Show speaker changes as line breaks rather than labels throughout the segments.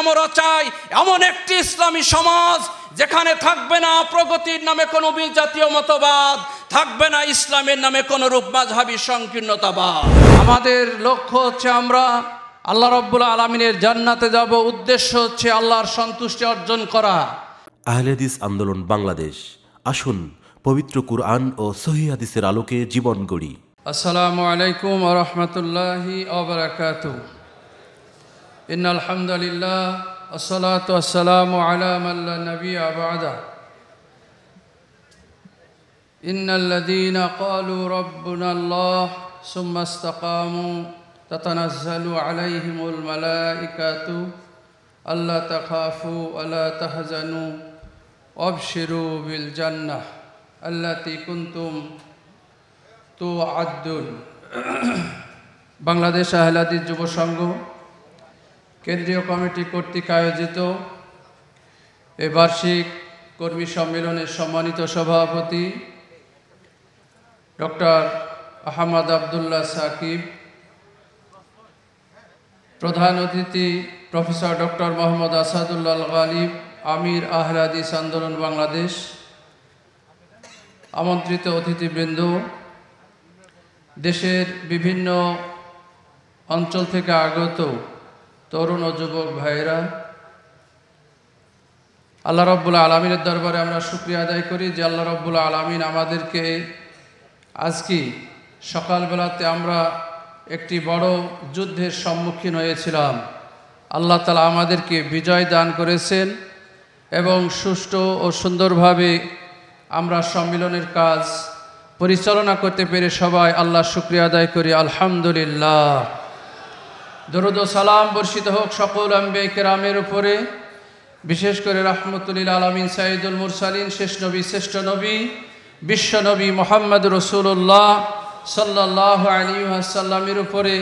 আমরা চাই এমন একটি ইসলামী সমাজ যেখানে থাকবে না প্রগতির নামে কোনো জাতীয় মতবাদ থাকবে না ইসলামের নামে কোনো রূপমাঝাবি সংকীর্ণতাবাদ আমাদের লক্ষ্য হচ্ছে আমরা আল্লাহ রব্বুল আলমিনের জান্নাতে যাব
উদ্দেশ্য হচ্ছে আল্লাহর সন্তুষ্টি অর্জন করা
আহলেদিস আন্দোলন বাংলাদেশ আসুন পবিত্র কুরআন ও সহিদিসের আলোকে জীবন গড়ি
আসসালামু আলাইকুম রহমতুল্লাহি إن الحمد لله الصلاة والسلام على من لا نبي بعده إن الذين قالوا ربنا الله ثم استقاموا تتنزل عليهم الملائكة ألا تخافوا ولا تحزنوا وابشروا بالجنة التي كنتم توعدون بنغلاديش আহলাদির যুব সংঘ কেন্দ্রীয় কমিটি কর্তৃক আয়োজিত এ বার্ষিক কর্মী সম্মেলনের সম্মানিত সভাপতি ডক্টর আহমদ আবদুল্লাহ সাকিব প্রধান অতিথি প্রফেসর ডক্টর মোহাম্মদ আসাদুল্লাহ গালিব আমির আহরাদিস আন্দোলন বাংলাদেশ আমন্ত্রিত অতিথিবৃন্দ দেশের বিভিন্ন অঞ্চল থেকে আগত তরুণ ও যুবক ভাইরা আল্লাহ রব্বুল্লা আলমিনের দরবারে আমরা সুক্রিয়া আদায় করি যে আল্লাহ রব্বুল্লা আলমিন আমাদেরকে আজকে সকালবেলাতে আমরা একটি বড় যুদ্ধের সম্মুখীন হয়েছিলাম আল্লাহ তালা আমাদেরকে বিজয় দান করেছেন এবং সুষ্ঠু ও সুন্দরভাবে আমরা সম্মিলনের কাজ পরিচালনা করতে পেরে সবাই আল্লাহ শুক্রিয়া আদায় করি আলহামদুলিল্লাহ দরুদ সালাম বর্ষিত হোক সকল আম্বে কেরামের উপরে বিশেষ করে রহমতুল্লিল আলমিন সাইদুল মুরসালিন শেষ নবী শ্রেষ্ঠ নবী বিশ্বনবী মোহাম্মদ রসুল্লাহ সাল্লাহ আলী সাল্লামের উপরে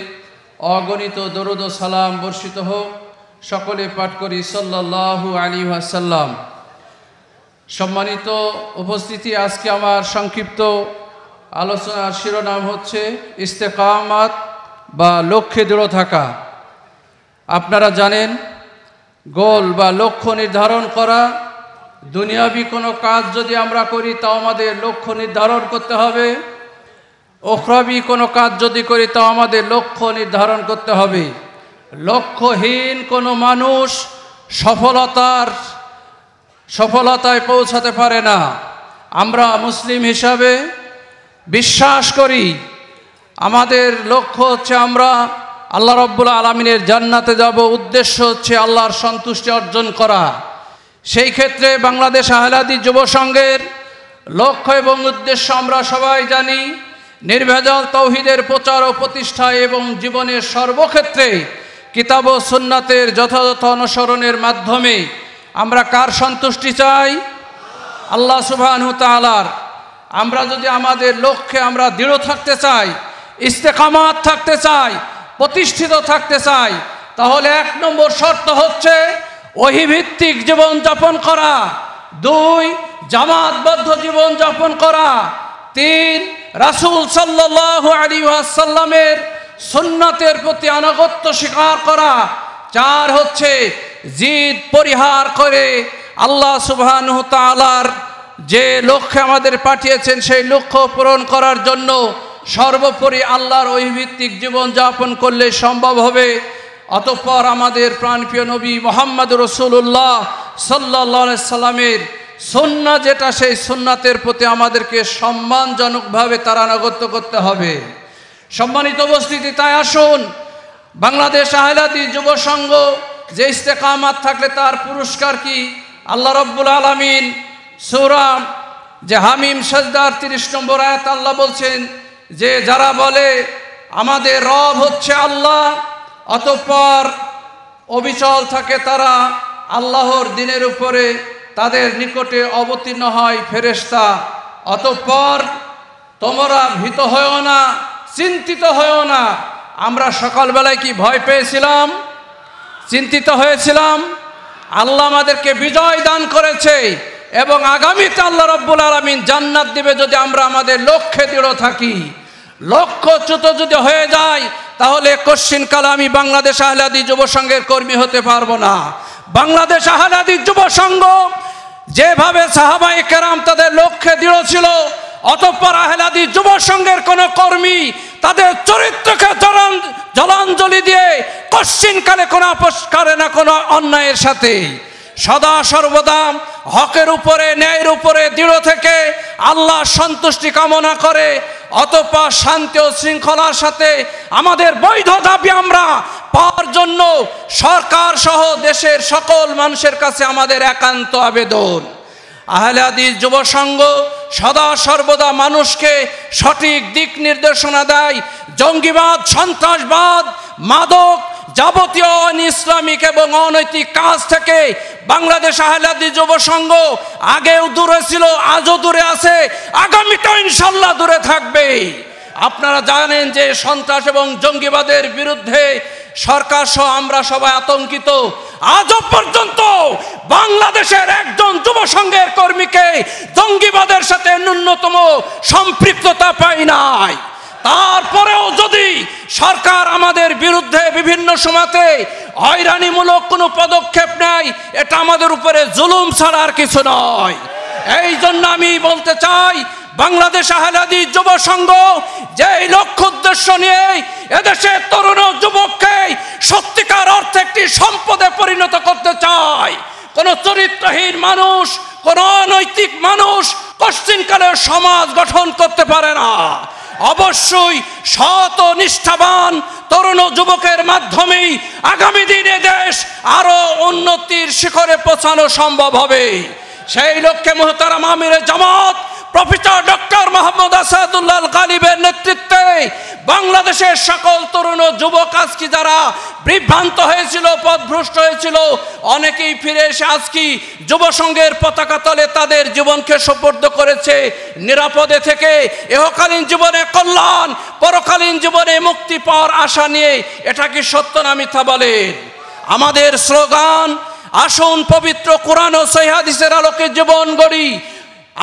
অগণিত দরুদ সালাম বর্ষিত হোক সকলে পাঠ করি সাল্লাহু আলী সাল্লাম সম্মানিত উপস্থিতি আজকে আমার সংক্ষিপ্ত আলোচনার শিরোনাম হচ্ছে ইস্তেকামাত বা লক্ষ্যে দৃঢ় থাকা আপনারা জানেন গোল বা লক্ষ্য নির্ধারণ করা দুনিয়াবি কোনো কাজ যদি আমরা করি তাও আমাদের লক্ষ্য নির্ধারণ করতে হবে ওখরাবি কোনো কাজ যদি করি তাও আমাদের লক্ষ্য নির্ধারণ করতে হবে লক্ষ্যহীন কোনো মানুষ
সফলতার সফলতায় পৌঁছাতে পারে না আমরা মুসলিম হিসাবে বিশ্বাস করি আমাদের লক্ষ্য হচ্ছে আমরা আল্লাহ রব্বুল আলমিনের জান্নাতে যাব উদ্দেশ্য হচ্ছে আল্লাহর সন্তুষ্টি অর্জন করা সেই ক্ষেত্রে বাংলাদেশ আহলাদি যুব সংঘের লক্ষ্য এবং উদ্দেশ্য আমরা সবাই জানি নির্ভেজাল তৌহিদের প্রচার ও প্রতিষ্ঠা এবং জীবনের সর্বক্ষেত্রে কিতাব ও সুন্নাতের যথাযথ অনুসরণের মাধ্যমে আমরা কার সন্তুষ্টি চাই আল্লাহ সুবাহ আমরা যদি আমাদের লক্ষ্যে আমরা দৃঢ় থাকতে চাই ইস্তেকামাত থাকতে চাই প্রতিষ্ঠিত থাকতে চাই তাহলে এক নম্বর শর্ত হচ্ছে অহিভিত্তিক জীবনযাপন করা দুই জামাতবদ্ধ জীবনযাপন করা তিন রাসুল সাল্লাহ আলী আসাল্লামের প্রতি আনাগত্য স্বীকার করা চার হচ্ছে জিদ পরিহার করে আল্লাহ সুবহান যে লক্ষ্যে আমাদের পাঠিয়েছেন সেই লক্ষ্য পূরণ করার জন্য সর্বোপরি আল্লাহর ঐভিত্তিক জীবনযাপন করলে সম্ভব হবে অতঃপর আমাদের প্রাণপ্রিয় নবী মোহাম্মদ রসুল্লাহ সাল্লা সাল্লামের সন্না যেটা সেই সন্ন্যাতের প্রতি আমাদেরকে সম্মানজনকভাবে তারা নগত্য করতে হবে সম্মানিত উপস্থিতি তাই আসুন বাংলাদেশ আহলাদি যুব সংঘ যে ইস্তেকামাত থাকলে তার পুরস্কার কি আল্লাহ রব্বুল আলমিন সৌরাম যে হামিম সজদার তিরিশ নম্বর আয়াত আল্লাহ বলছেন যে যারা বলে আমাদের রব হচ্ছে আল্লাহ অতঃপর অবিচল থাকে তারা আল্লাহর দিনের উপরে তাদের নিকটে অবতীর্ণ হয় ফেরেস্তা অতঃপর তোমরা ভীত হয়েও না চিন্তিত হয়েও না আমরা সকালবেলায় কি ভয় পেয়েছিলাম চিন্তিত হয়েছিলাম আল্লাহ আমাদেরকে বিজয় দান করেছে এবং আগামীতে আল্লাহ রব্বুল আলমিন জান্নাত দিবে যদি আমরা আমাদের লক্ষ্যে দৃঢ় থাকি লক্ষ্যচ্যুত যদি হয়ে যায় তাহলে কশ্চিন কাল আমি বাংলাদেশ আহলাদি যুব সংঘের কর্মী হতে পারবো না বাংলাদেশ আহলাদি যুব সংঘ যেভাবে সাহাবাই কেরাম তাদের লক্ষ্যে দৃঢ় ছিল অতঃপর আহলাদি যুব সংঘের কোনো কর্মী তাদের চরিত্রকে জলাঞ্জলি দিয়ে কালে কোনো আপস্কারে না কোনো অন্যায়ের সাথে সদা সর্বদা হকের উপরে ন্যায়ের উপরে দৃঢ় থেকে আল্লাহ সন্তুষ্টি কামনা করে অতপা শান্তি ও শৃঙ্খলার সাথে আমাদের বৈধ দাবি আমরা পাওয়ার জন্য সরকার সহ দেশের সকল মানুষের কাছে আমাদের একান্ত আবেদন আহলাদিস যুব সংঘ সদা সর্বদা মানুষকে সঠিক দিক নির্দেশনা দেয় জঙ্গিবাদ সন্ত্রাসবাদ মাদক যাবতীয় ইসলামিক এবং অনৈতিক কাজ থেকে বাংলাদেশ আহলাদি যুব সংঘ আগেও দূরে ছিল আজও দূরে আছে আগামীটা ইনশাল্লাহ দূরে থাকবে আপনারা জানেন যে সন্ত্রাস এবং জঙ্গিবাদের বিরুদ্ধে সরকার সহ আমরা সবাই আতঙ্কিত আজও পর্যন্ত বাংলাদেশের একজন যুব সংঘের কর্মীকে জঙ্গিবাদের সাথে ন্যূনতম সম্পৃক্ততা পাই নাই তারপরেও যদি সরকার আমাদের বিরুদ্ধে বিভিন্ন সময়তে হয়রানিমূলক কোনো পদক্ষেপ নেয় এটা আমাদের উপরে জুলুম ছাড়ার কিছু নয় এই জন্য আমি বলতে চাই বাংলাদেশ আহলাদি যুব সংঘ যে লক্ষ্য উদ্দেশ্য নিয়ে এদেশে তরুণ যুবককে সত্যিকার অর্থে একটি সম্পদে পরিণত করতে চায় কোনো চরিত্রহীন মানুষ কোনো অনৈতিক মানুষ পশ্চিমকালের সমাজ গঠন করতে পারে না অবশ্যই শত নিষ্ঠাবান তরুণ যুবকের মাধ্যমেই আগামী দিনে দেশ আরও উন্নতির শিখরে পৌঁছানো সম্ভব হবে সেই লক্ষ্যে মোহতারাম আমিরের জামাত প্রফেসর ডক্টর মোহাম্মদ আসাদুল্লাহ গালিবের নেতৃত্বে বাংলাদেশের সকল তরুণ যুবক আজকে যারা বিভ্রান্ত হয়েছিল পথভ্রষ্ট হয়েছিল অনেকেই ফিরে এসে আজকে যুবসংঘের পতাকা তলে তাদের জীবনকে সোপর্দ করেছে নিরাপদে থেকে এহকালীন জীবনে কল্যাণ পরকালীন জীবনে মুক্তি পাওয়ার আশা নিয়ে এটা কি সত্য না মিথ্যা বলেন আমাদের স্লোগান আসুন পবিত্র কোরআন ও সৈহাদিসের আলোকে জীবন গড়ি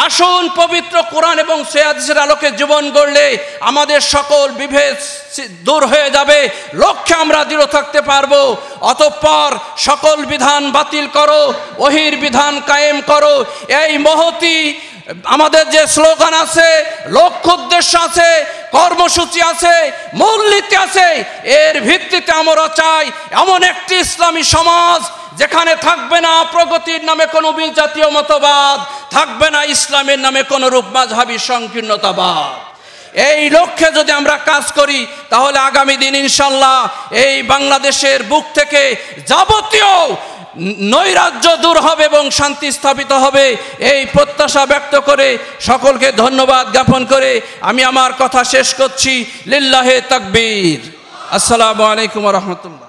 আসুন পবিত্র কোরআন এবং সেয়াদিসের আলোকে জীবন গড়লে আমাদের সকল বিভেদ দূর হয়ে যাবে লক্ষ্যে আমরা দৃঢ় থাকতে পারব অতঃপর সকল বিধান বাতিল করো ওহির বিধান কায়েম করো এই মহতি আমাদের যে স্লোগান আছে লক্ষ্য উদ্দেশ্য আছে কর্মসূচি আছে মূলনীতি আছে এর ভিত্তিতে আমরা চাই এমন একটি ইসলামী সমাজ যেখানে থাকবে না প্রগতির নামে কোনো জাতীয় মতবাদ থাকবে না ইসলামের নামে কোনো রূপমাঝাবি সংকীর্ণতাবাদ এই লক্ষ্যে যদি আমরা কাজ করি তাহলে আগামী দিন ইনশাল্লাহ এই বাংলাদেশের বুক থেকে যাবতীয় নৈরাজ্য দূর হবে এবং শান্তি স্থাপিত হবে এই প্রত্যাশা ব্যক্ত করে সকলকে ধন্যবাদ জ্ঞাপন করে আমি আমার কথা শেষ করছি লিল্লাহে তাকবীর আসসালামু আলাইকুম রহমতুল্লাহ